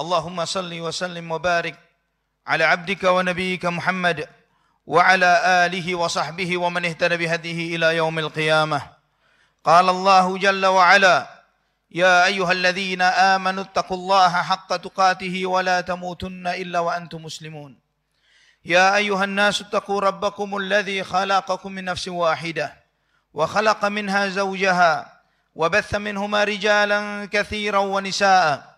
اللهم صل وسلم وبارك على عبدك ونبيك محمد وعلى آله وصحبه ومن اهتدى بهديه إلى يوم القيامة قال الله جل وعلا يا أيها الذين آمنوا اتقوا الله حق تقاته ولا تموتن إلا وأنتم مسلمون يا أيها الناس اتقوا ربكم الذي خلقكم من نفس واحدة وخلق منها زوجها وبث منهما رجالا كثيرا ونساء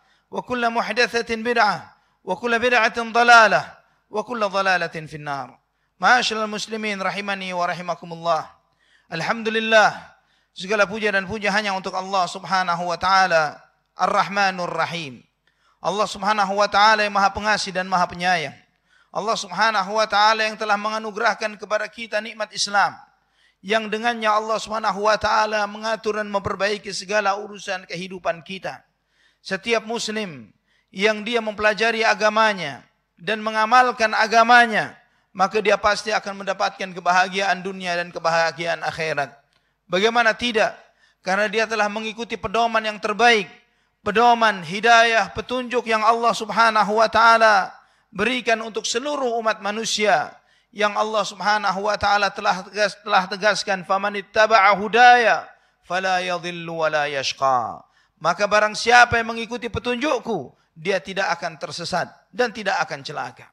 وكل محدثة بدعة وكل بدعة ضلالة وكل ضلالة في النار معاشر المسلمين رحمني ورحمكم الله الحمد لله segala puja dan puja hanya untuk Allah subhanahu wa ta'ala ar-Rahmanur Rahim Allah subhanahu wa ta'ala yang maha pengasih dan maha penyayang Allah subhanahu wa ta'ala yang telah menganugerahkan kepada kita nikmat Islam yang dengannya Allah subhanahu wa ta'ala mengatur dan memperbaiki segala urusan kehidupan kita. Setiap muslim yang dia mempelajari agamanya dan mengamalkan agamanya, maka dia pasti akan mendapatkan kebahagiaan dunia dan kebahagiaan akhirat. Bagaimana tidak? Karena dia telah mengikuti pedoman yang terbaik, pedoman hidayah, petunjuk yang Allah Subhanahu wa taala berikan untuk seluruh umat manusia yang Allah Subhanahu wa taala telah tegas, telah tegaskan faman ittaba'a hudaya fala yadhillu wa la yashqa maka barang siapa yang mengikuti petunjukku, dia tidak akan tersesat dan tidak akan celaka.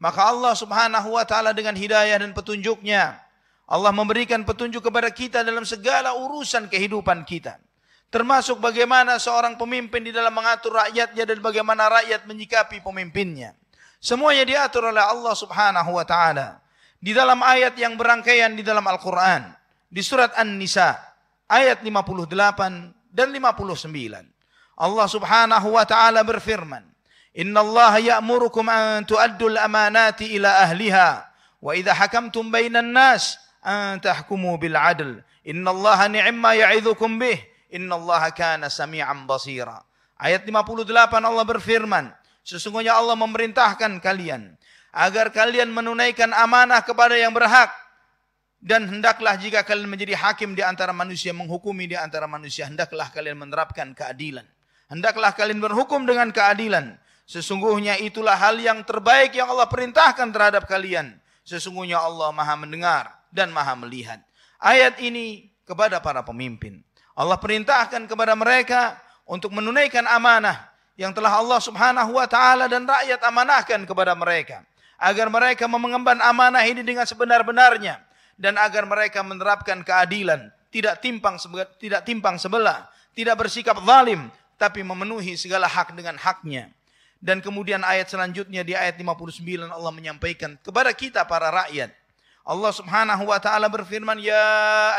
Maka Allah subhanahu wa ta'ala dengan hidayah dan petunjuknya, Allah memberikan petunjuk kepada kita dalam segala urusan kehidupan kita. Termasuk bagaimana seorang pemimpin di dalam mengatur rakyatnya dan bagaimana rakyat menyikapi pemimpinnya. Semuanya diatur oleh Allah subhanahu wa ta'ala. Di dalam ayat yang berangkaian di dalam Al-Quran. Di surat An-Nisa. Ayat 58 dan 59. Allah Subhanahu wa taala berfirman, "Inna Allah ya'murukum an tu'addul amanati ila ahliha wa idza hakamtum bainan nas an tahkumu bil 'adl. Inna Allah ni'ma ya'idzukum bih. Inna Allah kana sami'an basira." Ayat 58 Allah berfirman, "Sesungguhnya Allah memerintahkan kalian agar kalian menunaikan amanah kepada yang berhak dan hendaklah jika kalian menjadi hakim di antara manusia, menghukumi di antara manusia, hendaklah kalian menerapkan keadilan. Hendaklah kalian berhukum dengan keadilan. Sesungguhnya itulah hal yang terbaik yang Allah perintahkan terhadap kalian. Sesungguhnya Allah maha mendengar dan maha melihat. Ayat ini kepada para pemimpin. Allah perintahkan kepada mereka untuk menunaikan amanah yang telah Allah subhanahu wa ta'ala dan rakyat amanahkan kepada mereka. Agar mereka mengemban amanah ini dengan sebenar-benarnya dan agar mereka menerapkan keadilan, tidak timpang tidak timpang sebelah, tidak bersikap zalim, tapi memenuhi segala hak dengan haknya. Dan kemudian ayat selanjutnya di ayat 59 Allah menyampaikan kepada kita para rakyat. Allah Subhanahu wa taala berfirman, "Ya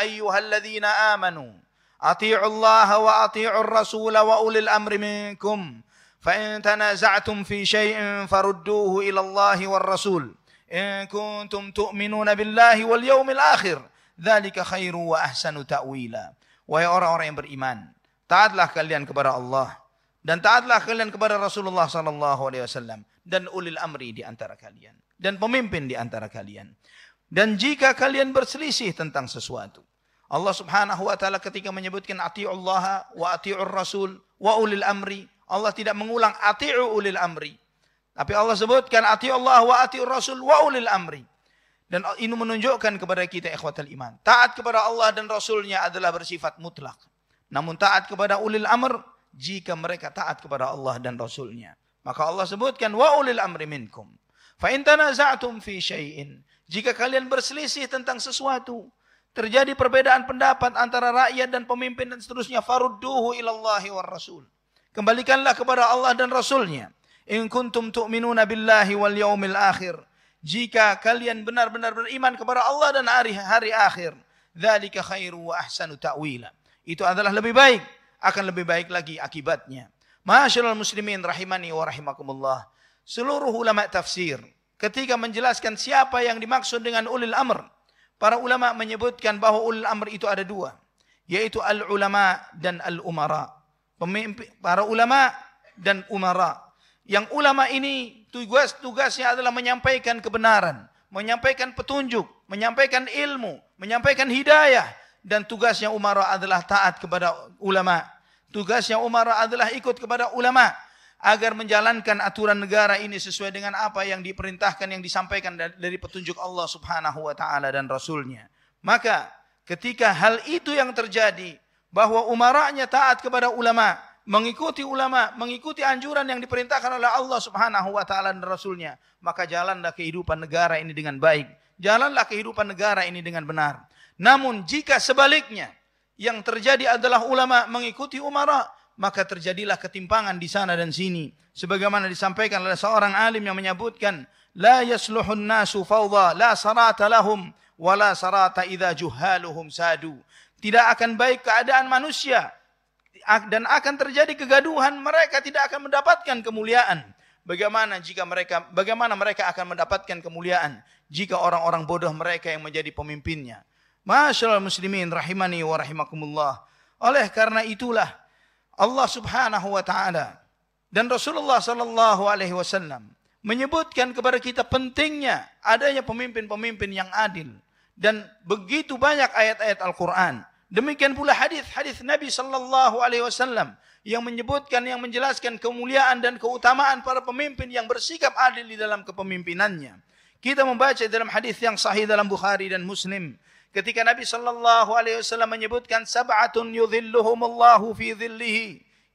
ayyuhalladzina amanu, atii'ullaha wa atii'ur rasul wa ulil amri minkum." فإن تنازعتم في شيء فردوه إلى الله rasul إن كنتم تؤمنون بالله واليوم الآخر ذلك خير وأحسن تأويلا Wahai orang-orang yang beriman, taatlah kalian kepada Allah dan taatlah kalian kepada Rasulullah sallallahu alaihi wasallam dan ulil amri di antara kalian dan pemimpin di antara kalian. Dan jika kalian berselisih tentang sesuatu, Allah Subhanahu wa taala ketika menyebutkan atiullah wa atiur rasul wa ulil amri, Allah tidak mengulang atiu ulil amri, tapi Allah sebutkan ati Allah wa ati Rasul wa ulil amri. Dan ini menunjukkan kepada kita ikhwatal iman. Taat kepada Allah dan Rasulnya adalah bersifat mutlak. Namun taat kepada ulil amr jika mereka taat kepada Allah dan Rasulnya. Maka Allah sebutkan wa ulil amri minkum. Fa zatum fi syai'in. Jika kalian berselisih tentang sesuatu, terjadi perbedaan pendapat antara rakyat dan pemimpin dan seterusnya, farudduhu ilallahi war rasul. Kembalikanlah kepada Allah dan Rasulnya. nya In kuntum tu'minuna billahi wal yaumil akhir. Jika kalian benar-benar beriman kepada Allah dan hari hari akhir, dzalika khairu wa ahsanu ta'wila. Itu adalah lebih baik, akan lebih baik lagi akibatnya. Masyaallah muslimin rahimani wa rahimakumullah. Seluruh ulama tafsir ketika menjelaskan siapa yang dimaksud dengan ulil amr, para ulama menyebutkan bahwa ulil amr itu ada dua, yaitu al ulama dan al umara. Pemimpin para ulama dan umara. Yang ulama ini tugas tugasnya adalah menyampaikan kebenaran, menyampaikan petunjuk, menyampaikan ilmu, menyampaikan hidayah dan tugasnya umara adalah taat kepada ulama. Tugasnya umara adalah ikut kepada ulama agar menjalankan aturan negara ini sesuai dengan apa yang diperintahkan yang disampaikan dari petunjuk Allah Subhanahu wa taala dan rasulnya. Maka ketika hal itu yang terjadi bahwa umaranya taat kepada ulama, mengikuti ulama, mengikuti anjuran yang diperintahkan oleh Allah Subhanahu wa taala dan rasulnya, maka jalanlah kehidupan negara ini dengan baik. Jalanlah kehidupan negara ini dengan benar. Namun jika sebaliknya yang terjadi adalah ulama mengikuti umara, maka terjadilah ketimpangan di sana dan sini. Sebagaimana disampaikan oleh seorang alim yang menyebutkan, la yasluhun nasu fawdha, la sarata lahum, wa sarata idha juhaluhum Tidak akan baik keadaan manusia dan akan terjadi kegaduhan mereka tidak akan mendapatkan kemuliaan. Bagaimana jika mereka bagaimana mereka akan mendapatkan kemuliaan jika orang-orang bodoh mereka yang menjadi pemimpinnya? Masyaallah muslimin rahimani wa rahimakumullah. Oleh karena itulah Allah Subhanahu wa taala dan Rasulullah sallallahu alaihi wasallam menyebutkan kepada kita pentingnya adanya pemimpin-pemimpin yang adil dan begitu banyak ayat-ayat Al-Qur'an Demikian pula hadis-hadis Nabi sallallahu alaihi wasallam yang menyebutkan yang menjelaskan kemuliaan dan keutamaan para pemimpin yang bersikap adil di dalam kepemimpinannya. Kita membaca dalam hadis yang sahih dalam Bukhari dan Muslim ketika Nabi sallallahu alaihi wasallam menyebutkan sab'atun yudhilluhumullahu fi dhillihi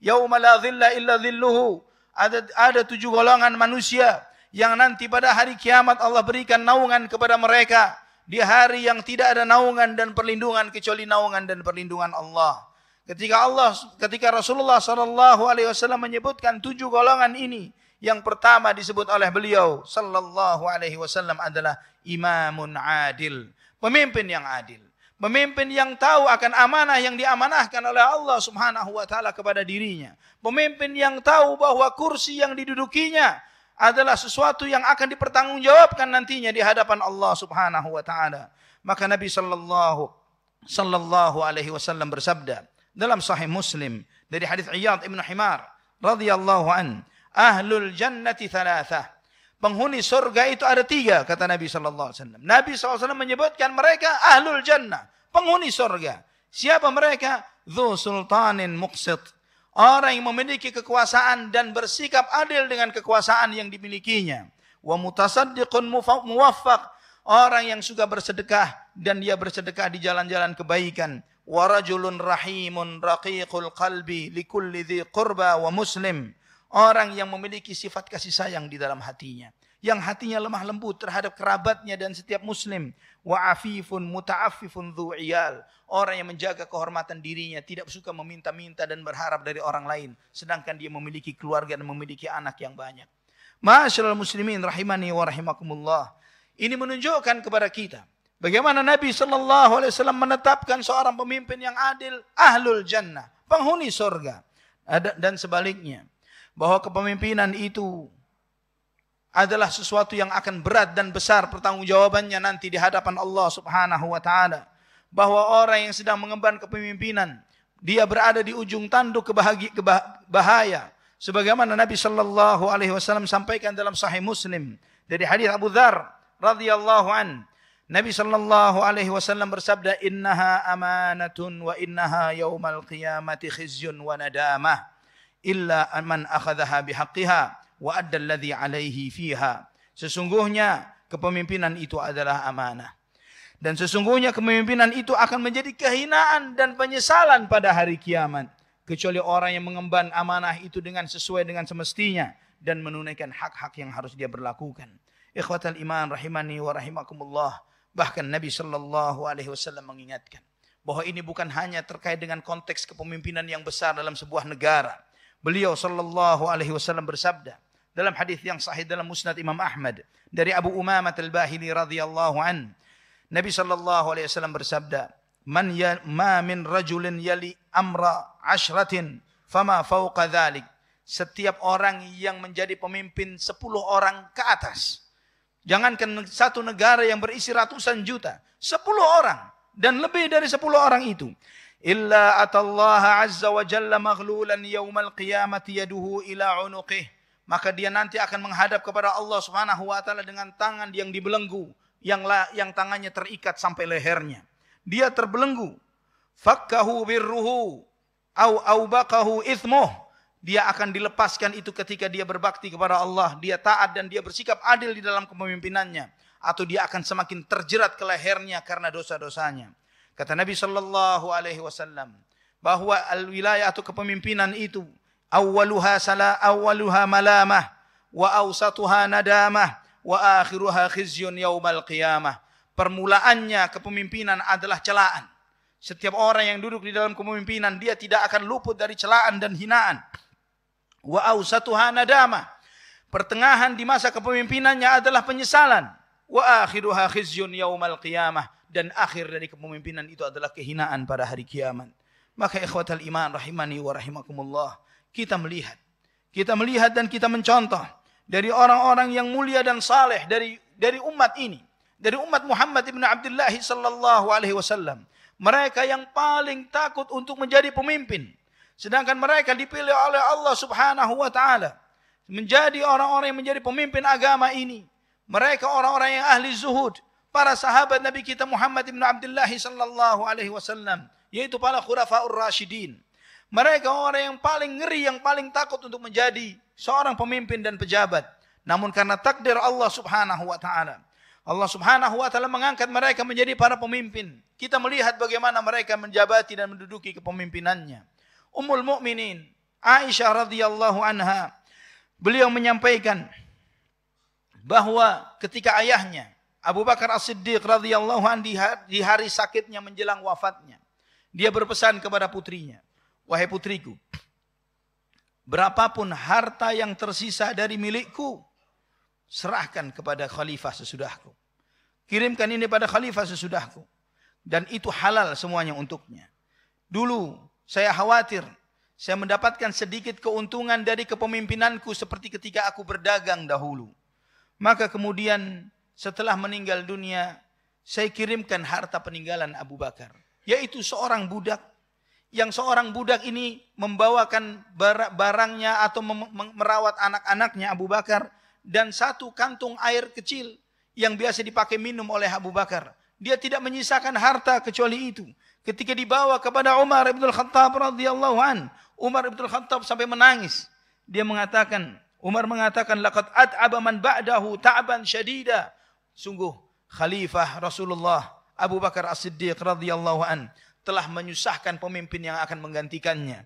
yauma la dhilla illa dhilluhu. Ada ada tujuh golongan manusia yang nanti pada hari kiamat Allah berikan naungan kepada mereka. di hari yang tidak ada naungan dan perlindungan kecuali naungan dan perlindungan Allah. Ketika Allah ketika Rasulullah sallallahu alaihi wasallam menyebutkan tujuh golongan ini, yang pertama disebut oleh beliau sallallahu alaihi wasallam adalah imamun adil, pemimpin yang adil. Pemimpin yang tahu akan amanah yang diamanahkan oleh Allah Subhanahu wa taala kepada dirinya. Pemimpin yang tahu bahwa kursi yang didudukinya adalah sesuatu yang akan dipertanggungjawabkan nantinya di hadapan Allah Subhanahu wa taala. Maka Nabi sallallahu sallallahu alaihi wasallam bersabda dalam sahih Muslim dari hadis Iyad Ibn Himar radhiyallahu an, "Ahlul jannati thalathah." Penghuni surga itu ada tiga kata Nabi sallallahu alaihi wasallam. Nabi SAW menyebutkan mereka ahlul jannah, penghuni surga. Siapa mereka? Dzu sultanin muqsit orang yang memiliki kekuasaan dan bersikap adil dengan kekuasaan yang dimilikinya. Wa mutasaddiqun muwaffaq, orang yang suka bersedekah dan dia bersedekah di jalan-jalan kebaikan. Wa rajulun rahimun raqiqul qalbi likulli dhi qurba wa muslim. Orang yang memiliki sifat kasih sayang di dalam hatinya. Yang hatinya lemah lembut terhadap kerabatnya dan setiap muslim wa afifun muta'affifun dhu'iyal. Orang yang menjaga kehormatan dirinya tidak suka meminta-minta dan berharap dari orang lain. Sedangkan dia memiliki keluarga dan memiliki anak yang banyak. Masyarakat muslimin rahimani wa rahimakumullah. Ini menunjukkan kepada kita. Bagaimana Nabi Shallallahu Alaihi Wasallam menetapkan seorang pemimpin yang adil, ahlul jannah, penghuni surga, dan sebaliknya, bahwa kepemimpinan itu adalah sesuatu yang akan berat dan besar pertanggungjawabannya nanti di hadapan Allah Subhanahu wa taala. Bahwa orang yang sedang mengemban kepemimpinan, dia berada di ujung tanduk kebahagi bahaya Sebagaimana Nabi sallallahu alaihi wasallam sampaikan dalam Sahih Muslim dari hadis Abu Dzar radhiyallahu an. Nabi sallallahu alaihi wasallam bersabda, "Innaha amanatun wa innaha yaumal qiyamati khizyun wa nadamah illa man akhadhaha bihaqqiha." wa addalladhi alaihi fiha. Sesungguhnya kepemimpinan itu adalah amanah. Dan sesungguhnya kepemimpinan itu akan menjadi kehinaan dan penyesalan pada hari kiamat. Kecuali orang yang mengemban amanah itu dengan sesuai dengan semestinya. Dan menunaikan hak-hak yang harus dia berlakukan. Ikhwatal iman rahimani wa rahimakumullah. Bahkan Nabi Shallallahu Alaihi Wasallam mengingatkan bahwa ini bukan hanya terkait dengan konteks kepemimpinan yang besar dalam sebuah negara. Beliau Shallallahu Alaihi Wasallam bersabda, dalam hadis yang sahih dalam Musnad Imam Ahmad dari Abu Umamah Al-Bahili radhiyallahu an. Nabi sallallahu alaihi wasallam bersabda, "Man ya, ma min rajulin yali amra ashratin fama fauqa dhalik." Setiap orang yang menjadi pemimpin sepuluh orang ke atas. Jangankan satu negara yang berisi ratusan juta, sepuluh orang dan lebih dari sepuluh orang itu. Illa atallaha azza wa jalla maghlulan yaumal qiyamati yaduhu ila unuqih maka dia nanti akan menghadap kepada Allah Subhanahu wa taala dengan tangan yang dibelenggu, yang la, yang tangannya terikat sampai lehernya. Dia terbelenggu. Fakkahu birruhu au aubaqahu ithmuh. Dia akan dilepaskan itu ketika dia berbakti kepada Allah, dia taat dan dia bersikap adil di dalam kepemimpinannya atau dia akan semakin terjerat ke lehernya karena dosa-dosanya. Kata Nabi sallallahu alaihi wasallam bahwa al-wilayah atau kepemimpinan itu awaluha sala awaluha malamah wa awsatuha nadamah wa akhiruha khizyun yaumal qiyamah. Permulaannya kepemimpinan adalah celaan. Setiap orang yang duduk di dalam kepemimpinan dia tidak akan luput dari celaan dan hinaan. Wa awsatuha nadamah. Pertengahan di masa kepemimpinannya adalah penyesalan. Wa akhiruha khizyun yaumal qiyamah dan akhir dari kepemimpinan itu adalah kehinaan pada hari kiamat. Maka ikhwatal iman rahimani wa rahimakumullah kita melihat. Kita melihat dan kita mencontoh dari orang-orang yang mulia dan saleh dari dari umat ini, dari umat Muhammad ibn Abdullah sallallahu alaihi wasallam. Mereka yang paling takut untuk menjadi pemimpin, sedangkan mereka dipilih oleh Allah Subhanahu wa taala menjadi orang-orang yang menjadi pemimpin agama ini. Mereka orang-orang yang ahli zuhud, para sahabat Nabi kita Muhammad ibn Abdullah sallallahu alaihi wasallam, yaitu para khulafaur rasyidin. Mereka orang yang paling ngeri, yang paling takut untuk menjadi seorang pemimpin dan pejabat. Namun karena takdir Allah subhanahu wa ta'ala. Allah subhanahu wa ta'ala mengangkat mereka menjadi para pemimpin. Kita melihat bagaimana mereka menjabati dan menduduki kepemimpinannya. Ummul Mukminin Aisyah radhiyallahu anha. Beliau menyampaikan bahwa ketika ayahnya Abu Bakar As-Siddiq radhiyallahu an di hari sakitnya menjelang wafatnya, dia berpesan kepada putrinya, Wahai putriku, berapapun harta yang tersisa dari milikku, serahkan kepada khalifah sesudahku. Kirimkan ini pada khalifah sesudahku. Dan itu halal semuanya untuknya. Dulu saya khawatir, saya mendapatkan sedikit keuntungan dari kepemimpinanku seperti ketika aku berdagang dahulu. Maka kemudian setelah meninggal dunia, saya kirimkan harta peninggalan Abu Bakar. Yaitu seorang budak yang seorang budak ini membawakan barangnya atau merawat anak-anaknya Abu Bakar dan satu kantung air kecil yang biasa dipakai minum oleh Abu Bakar. Dia tidak menyisakan harta kecuali itu. Ketika dibawa kepada Umar bin Khattab radhiyallahu an, Umar bin Khattab sampai menangis. Dia mengatakan, Umar mengatakan laqad at'aba man ba'dahu ta'ban syadida. Sungguh khalifah Rasulullah Abu Bakar As-Siddiq radhiyallahu an telah menyusahkan pemimpin yang akan menggantikannya.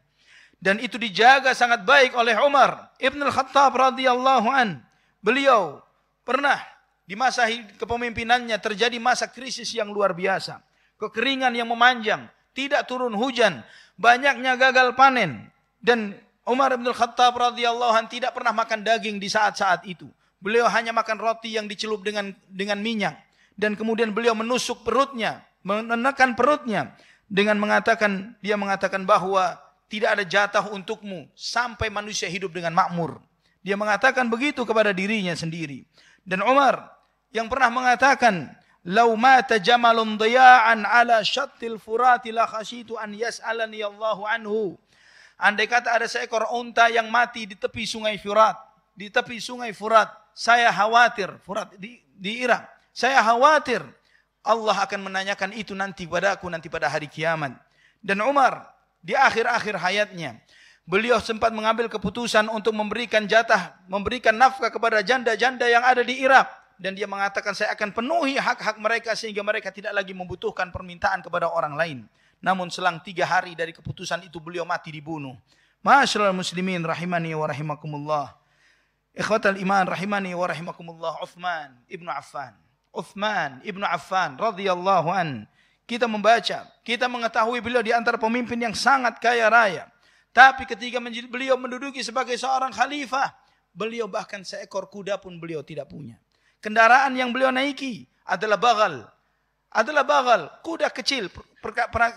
Dan itu dijaga sangat baik oleh Umar Ibn khattab radhiyallahu an. Beliau pernah di masa kepemimpinannya terjadi masa krisis yang luar biasa. Kekeringan yang memanjang, tidak turun hujan, banyaknya gagal panen dan Umar Ibn khattab radhiyallahu an tidak pernah makan daging di saat-saat itu. Beliau hanya makan roti yang dicelup dengan dengan minyak dan kemudian beliau menusuk perutnya, menekan perutnya dengan mengatakan dia mengatakan bahwa tidak ada jatah untukmu sampai manusia hidup dengan makmur. Dia mengatakan begitu kepada dirinya sendiri. Dan Umar yang pernah mengatakan, "Lau mata jamalun Dayaan ala syattil furati la khasyitu an yas'alani Allahu anhu." Andai kata ada seekor unta yang mati di tepi sungai Furat, di tepi sungai Furat, saya khawatir, Furat di, di Irak, saya khawatir Allah akan menanyakan itu nanti pada aku nanti pada hari kiamat. Dan Umar di akhir-akhir hayatnya beliau sempat mengambil keputusan untuk memberikan jatah, memberikan nafkah kepada janda-janda yang ada di Irak dan dia mengatakan saya akan penuhi hak-hak mereka sehingga mereka tidak lagi membutuhkan permintaan kepada orang lain. Namun selang tiga hari dari keputusan itu beliau mati dibunuh. Masyaallah muslimin rahimani wa rahimakumullah. Ikhwatal iman rahimani wa rahimakumullah Uthman ibnu Affan. Uthman ibnu Affan radhiyallahu an. Kita membaca, kita mengetahui beliau di antara pemimpin yang sangat kaya raya. Tapi ketika beliau menduduki sebagai seorang khalifah, beliau bahkan seekor kuda pun beliau tidak punya. Kendaraan yang beliau naiki adalah bagal. Adalah bagal, kuda kecil,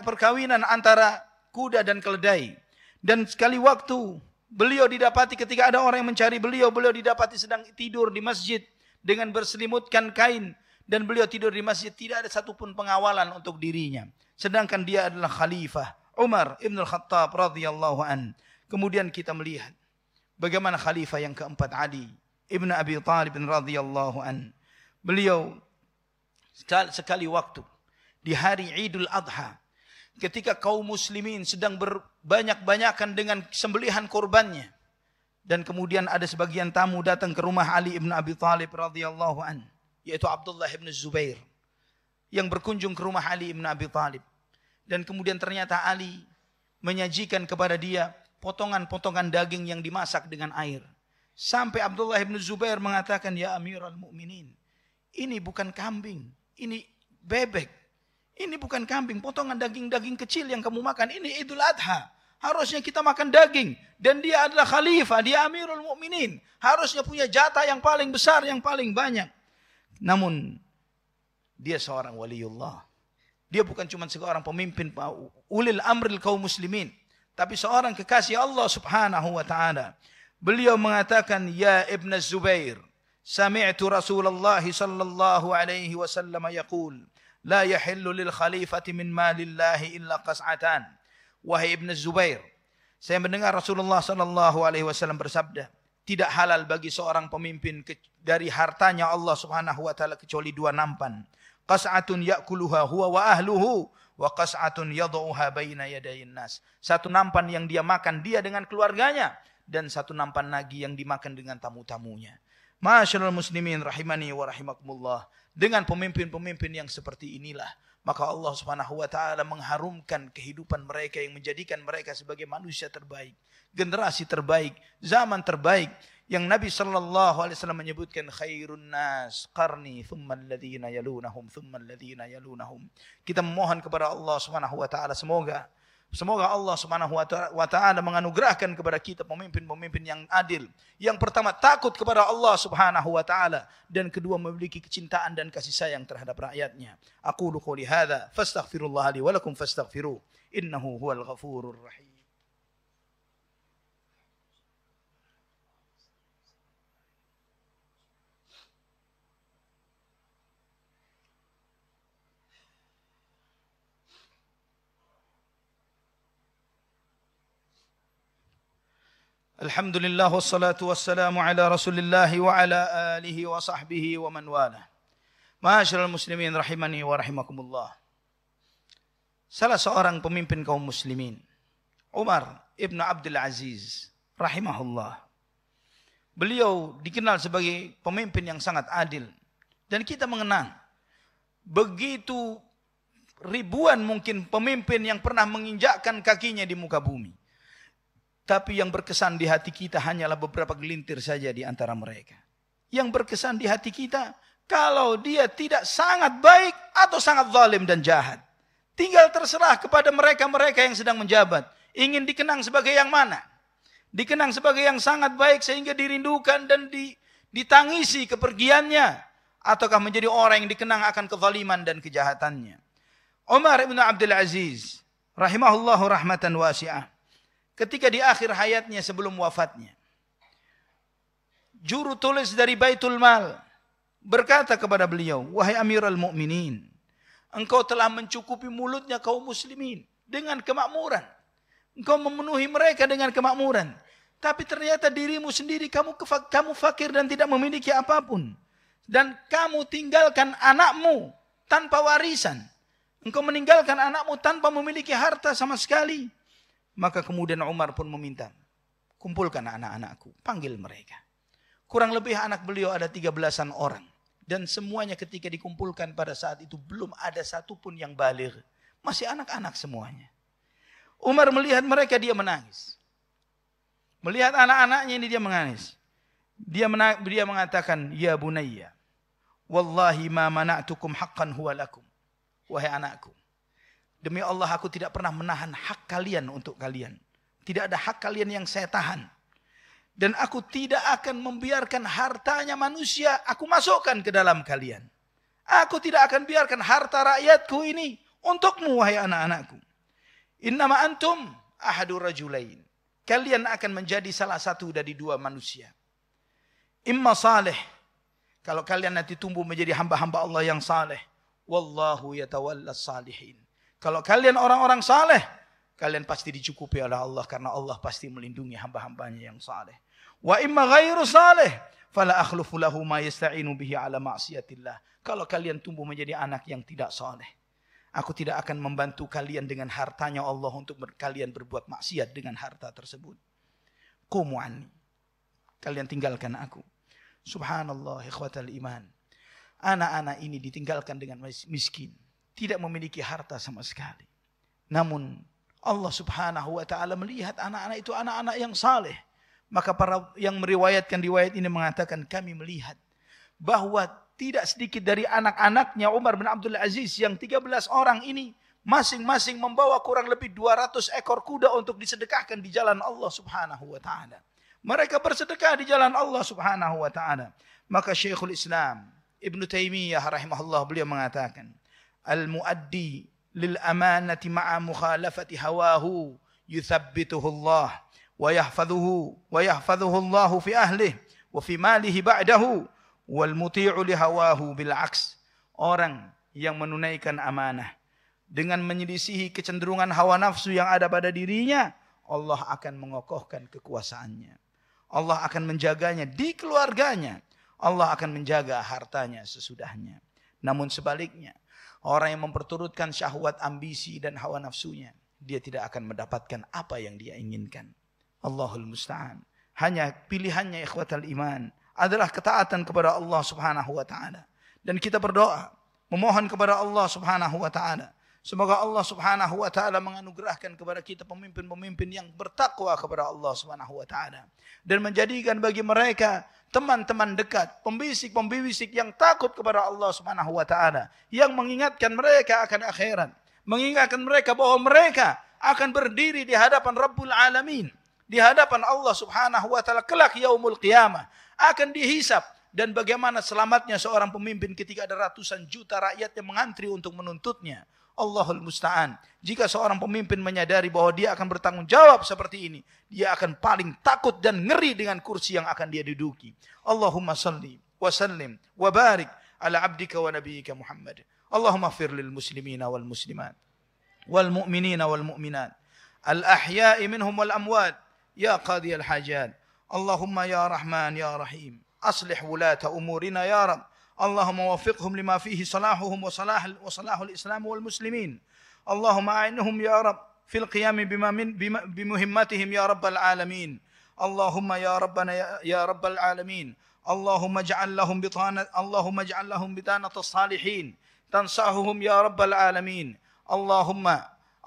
perkawinan antara kuda dan keledai. Dan sekali waktu beliau didapati ketika ada orang yang mencari beliau, beliau didapati sedang tidur di masjid dengan berselimutkan kain dan beliau tidur di masjid tidak ada satupun pengawalan untuk dirinya. Sedangkan dia adalah khalifah Umar Ibn Khattab radhiyallahu an. Kemudian kita melihat bagaimana khalifah yang keempat Ali Ibn Abi Talib radhiyallahu an. Beliau sekali, sekali waktu di hari Idul Adha ketika kaum muslimin sedang berbanyak-banyakan dengan sembelihan korbannya dan kemudian ada sebagian tamu datang ke rumah Ali ibn Abi Thalib radhiyallahu an yaitu Abdullah bin Zubair yang berkunjung ke rumah Ali Ibn Abi Thalib dan kemudian ternyata Ali menyajikan kepada dia potongan-potongan daging yang dimasak dengan air sampai Abdullah bin Zubair mengatakan ya Amirul Mukminin ini bukan kambing ini bebek ini bukan kambing, potongan daging-daging kecil yang kamu makan. Ini Idul Adha. Harusnya kita makan daging. Dan dia adalah khalifah, dia amirul mukminin. Harusnya punya jatah yang paling besar, yang paling banyak. Namun dia seorang waliullah. Dia bukan cuma seorang pemimpin uh, ulil amril kaum muslimin, tapi seorang kekasih Allah Subhanahu wa taala. Beliau mengatakan, "Ya Ibn Zubair, sami'tu Rasulullah sallallahu alaihi wasallam yaqul, la yahillu lil khalifati min malillahi illa qas'atan." Wahai Ibn Zubair, saya mendengar Rasulullah sallallahu alaihi wasallam bersabda, tidak halal bagi seorang pemimpin dari hartanya Allah Subhanahu wa taala kecuali dua nampan. Qas'atun ya'kuluha huwa wa ahluhu wa qas'atun yad'uha baina yadayin nas. Satu nampan yang dia makan dia dengan keluarganya dan satu nampan lagi yang dimakan dengan tamu-tamunya. Masyaallah muslimin rahimani wa rahimakumullah. Dengan pemimpin-pemimpin yang seperti inilah maka Allah Subhanahu wa taala mengharumkan kehidupan mereka yang menjadikan mereka sebagai manusia terbaik, generasi terbaik, zaman terbaik yang Nabi sallallahu alaihi wasallam menyebutkan khairun nas qarni thumma alladhina yalunahum thumma alladhina yalunahum. Kita memohon kepada Allah Subhanahu wa taala semoga Semoga Allah Subhanahu wa taala menganugerahkan kepada kita pemimpin-pemimpin yang adil. Yang pertama takut kepada Allah Subhanahu wa taala dan kedua memiliki kecintaan dan kasih sayang terhadap rakyatnya. Aku qouli hadza fastaghfirullah li wa lakum fastaghfiruh innahu huwal ghafurur rahim. Alhamdulillah wassalatu wassalamu ala rasulillahi wa ala alihi wa sahbihi wa man wala. Ma'asyiral muslimin rahimani wa rahimakumullah. Salah seorang pemimpin kaum muslimin, Umar Ibn Abdul Aziz rahimahullah. Beliau dikenal sebagai pemimpin yang sangat adil dan kita mengenang begitu ribuan mungkin pemimpin yang pernah menginjakkan kakinya di muka bumi. Tapi yang berkesan di hati kita hanyalah beberapa gelintir saja di antara mereka. Yang berkesan di hati kita kalau dia tidak sangat baik atau sangat zalim dan jahat. Tinggal terserah kepada mereka-mereka yang sedang menjabat. Ingin dikenang sebagai yang mana? Dikenang sebagai yang sangat baik sehingga dirindukan dan di, ditangisi kepergiannya. Ataukah menjadi orang yang dikenang akan kezaliman dan kejahatannya. Umar ibn Abdul Aziz rahimahullahu rahmatan wasi'ah ketika di akhir hayatnya sebelum wafatnya. Juru tulis dari Baitul Mal berkata kepada beliau, "Wahai Amirul Mukminin, engkau telah mencukupi mulutnya kaum muslimin dengan kemakmuran. Engkau memenuhi mereka dengan kemakmuran. Tapi ternyata dirimu sendiri kamu kamu fakir dan tidak memiliki apapun. Dan kamu tinggalkan anakmu tanpa warisan. Engkau meninggalkan anakmu tanpa memiliki harta sama sekali maka kemudian Umar pun meminta, kumpulkan anak-anakku, panggil mereka. Kurang lebih anak beliau ada tiga belasan orang. Dan semuanya ketika dikumpulkan pada saat itu belum ada satupun yang balir. Masih anak-anak semuanya. Umar melihat mereka dia menangis. Melihat anak-anaknya ini dia menangis. Dia dia mengatakan, "Ya bunaya, wallahi ma mana'tukum haqqan huwa lakum." Wahai anakku, Demi Allah aku tidak pernah menahan hak kalian untuk kalian. Tidak ada hak kalian yang saya tahan. Dan aku tidak akan membiarkan hartanya manusia aku masukkan ke dalam kalian. Aku tidak akan biarkan harta rakyatku ini untukmu wahai anak-anakku. Innama antum ahadu rajulain. Kalian akan menjadi salah satu dari dua manusia. Imma saleh. Kalau kalian nanti tumbuh menjadi hamba-hamba Allah yang saleh. Wallahu yatawalla salihin. Kalau kalian orang-orang saleh, kalian pasti dicukupi oleh Allah karena Allah pasti melindungi hamba-hambanya yang saleh. Wa imma ghairu saleh, fala akhlufu lahu ma yasta'inu bihi ala ma'siyatillah. Kalau kalian tumbuh menjadi anak yang tidak saleh, aku tidak akan membantu kalian dengan hartanya Allah untuk kalian berbuat maksiat dengan harta tersebut. Qumu Kalian tinggalkan aku. Subhanallah ikhwatal iman. Anak-anak ini ditinggalkan dengan miskin tidak memiliki harta sama sekali. Namun Allah Subhanahu wa taala melihat anak-anak itu anak-anak yang saleh. Maka para yang meriwayatkan riwayat ini mengatakan kami melihat bahwa tidak sedikit dari anak-anaknya Umar bin Abdul Aziz yang 13 orang ini masing-masing membawa kurang lebih 200 ekor kuda untuk disedekahkan di jalan Allah Subhanahu wa taala. Mereka bersedekah di jalan Allah Subhanahu wa taala. Maka Syekhul Islam Ibn Taimiyah rahimahullah beliau mengatakan, al-muaddi lil amanati ma'a mukhalafati hawahu yuthabbituhu Allah wa yahfazuhu wa yahfazuhu Allah fi ahlihi wa fi malihi ba'dahu wal muti'u li hawahu bil aks orang yang menunaikan amanah dengan menyelisihi kecenderungan hawa nafsu yang ada pada dirinya Allah akan mengokohkan kekuasaannya Allah akan menjaganya di keluarganya Allah akan menjaga hartanya sesudahnya namun sebaliknya Orang yang memperturutkan syahwat, ambisi dan hawa nafsunya, dia tidak akan mendapatkan apa yang dia inginkan. Allahul musta'an. Hanya pilihannya ikhwatal iman adalah ketaatan kepada Allah Subhanahu wa taala. Dan kita berdoa, memohon kepada Allah Subhanahu wa taala Semoga Allah Subhanahu wa taala menganugerahkan kepada kita pemimpin-pemimpin yang bertakwa kepada Allah Subhanahu wa taala dan menjadikan bagi mereka teman-teman dekat, pembisik-pembisik yang takut kepada Allah Subhanahu wa taala, yang mengingatkan mereka akan akhirat, mengingatkan mereka bahwa mereka akan berdiri di hadapan Rabbul Alamin, di hadapan Allah Subhanahu wa taala kelak yaumul qiyamah, akan dihisap dan bagaimana selamatnya seorang pemimpin ketika ada ratusan juta rakyat yang mengantri untuk menuntutnya. Allahul musta'an. Jika seorang pemimpin menyadari bahwa dia akan bertanggung jawab seperti ini, dia akan paling takut dan ngeri dengan kursi yang akan dia duduki. Allahumma salli wa sallim wa barik ala abdika wa nabiyyika Muhammad. Allahumma fir lil muslimina wal muslimat wal mu'minina wal mu'minat al ahya'i minhum wal amwat ya qadi al hajat. Allahumma ya Rahman ya Rahim aslih wulata umurina ya Rabb اللهم وفقهم لما فيه صلاحهم وصلاح وصلاح الاسلام والمسلمين اللهم اعنهم يا رب في القيام بما من بمهمتهم يا رب العالمين اللهم يا ربنا يا رب العالمين اللهم اجعل لهم بطانة اللهم اجعل لهم بطانة الصالحين تنصحهم يا رب العالمين اللهم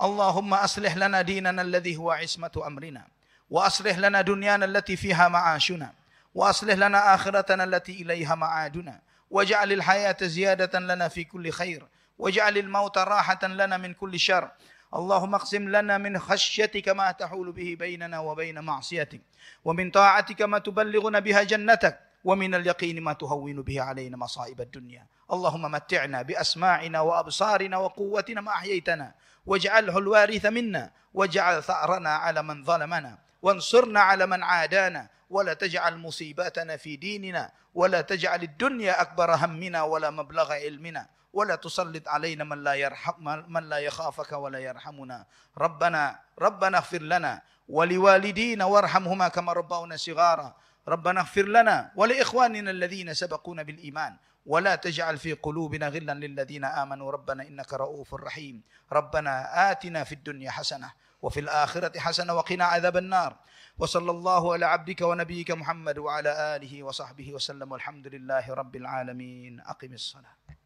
اللهم اصلح لنا ديننا الذي هو عصمة امرنا واصلح لنا دنيانا التي فيها معاشنا واصلح لنا اخرتنا التي اليها معادنا واجعل الحياة زيادة لنا في كل خير واجعل الموت راحة لنا من كل شر اللهم اقسم لنا من خشيتك ما تحول به بيننا وبين معصيتك ومن طاعتك ما تبلغنا بها جنتك ومن اليقين ما تهون به علينا مصائب الدنيا اللهم متعنا بأسماعنا وأبصارنا وقوتنا ما أحييتنا واجعله الوارث منا واجعل ثأرنا على من ظلمنا وانصرنا على من عادانا ولا تجعل مصيباتنا في ديننا ولا تجعل الدنيا أكبر همنا ولا مبلغ علمنا ولا تسلط علينا من لا يرحم من لا يخافك ولا يرحمنا ربنا ربنا اغفر لنا ولوالدينا وارحمهما كما ربونا صغارا ربنا اغفر لنا ولاخواننا الذين سبقونا بالايمان ولا تجعل في قلوبنا غلا للذين امنوا ربنا انك رؤوف رحيم ربنا اتنا في الدنيا حسنه وفي الآخرة حسنة وقنا عذاب النار وصلى الله على عبدك ونبيك محمد وعلى آله وصحبه وسلم والحمد لله رب العالمين أقم الصلاة